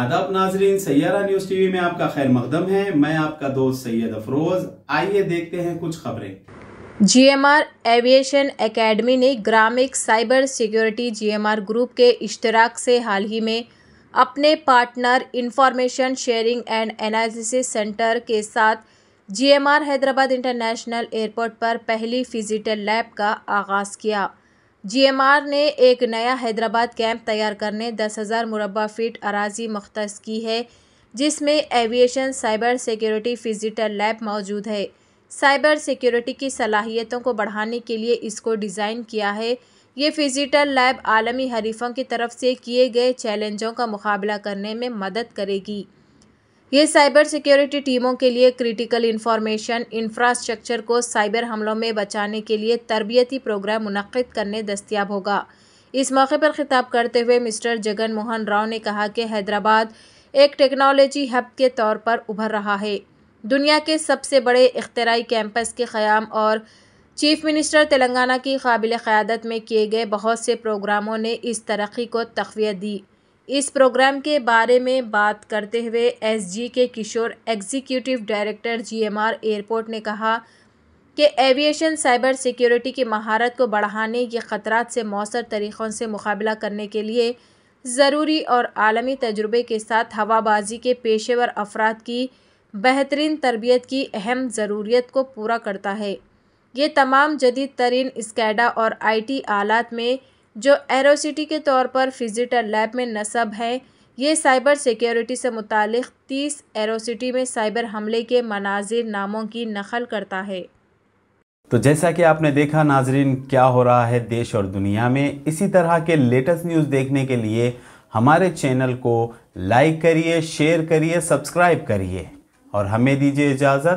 आदाब नाजरीन Saiyaara news TV में आपका खैर मकदम है मैं आपका दोस्त सैयद अफरोज आइए देखते हैं कुछ खबरें जीएमआर एविएशन एकेडमी ने ग्रामिक साइबर सिक्योरिटी जीएमआर ग्रुप के इश्तराक से हाल ही में अपने partner information sharing and analysis centre के साथ जीएमआर हैदराबाद इंटरनेशनल एयरपोर्ट पर पहली फिजिटल लैब का आगाज़ किया जीएमआर ने एक नया हैदराबाद कैंप तैयार करने दस हज़ार मुरबा फीट अराजी मुख्त की है जिसमें aviation cyber security phygital lab मौजूद है साइबर सिक्योरिटी की सलाहियतों को बढ़ाने के लिए इसको डिज़ाइन किया है ये फिजिटल लैब आलमी हरीफों की तरफ से किए गए चैलेंजों का मुकाबला करने में मदद करेगी ये साइबर सिक्योरिटी टीमों के लिए क्रिटिकल इंफॉर्मेशन इंफ्रास्ट्रक्चर को साइबर हमलों में बचाने के लिए तरबियती प्रोग्राम मुनद करने दस्तियाब होगा इस मौके पर खिताब करते हुए मिस्टर जगन मोहन राव ने कहा कि हैदराबाद एक टेक्नोलॉजी हब के तौर पर उभर रहा है दुनिया के सबसे बड़े इख्तराई कैंपस के क़्याम और चीफ मिनिस्टर तेलंगाना की काबिल क़्यादत में किए गए बहुत से प्रोग्रामों ने इस तरक्की को तकवीत दी इस प्रोग्राम के बारे में बात करते हुए एसजी के Kishore executive director GMR airport ने कहा कि एविएशन साइबर सिक्योरिटी की महारत को बढ़ाने के ख़तरात से मौसर तरीक़ों से मुकाबला करने के लिए ज़रूरी और आलमी तजुर्बे के साथ हवाबाजी के पेशेवर अफराद की बेहतरीन तरबियत की अहम ज़रूरीत को पूरा करता है ये तमाम जदीद तरीन स्कैडा और आई टी आलात में जो एरोसिटी के तौर पर फिजिटर लैब में नस्ब है ये साइबर सिक्योरिटी से मुतल तीस एरोसिटी में साइबर हमले के मनाजिर नामों की नकल करता है तो जैसा कि आपने देखा नाजरीन क्या हो रहा है देश और दुनिया में इसी तरह के लेटेस्ट न्यूज़ देखने के लिए हमारे चैनल को लाइक करिए शेयर करिए सब्सक्राइब करिए और हमें दीजिए इजाज़त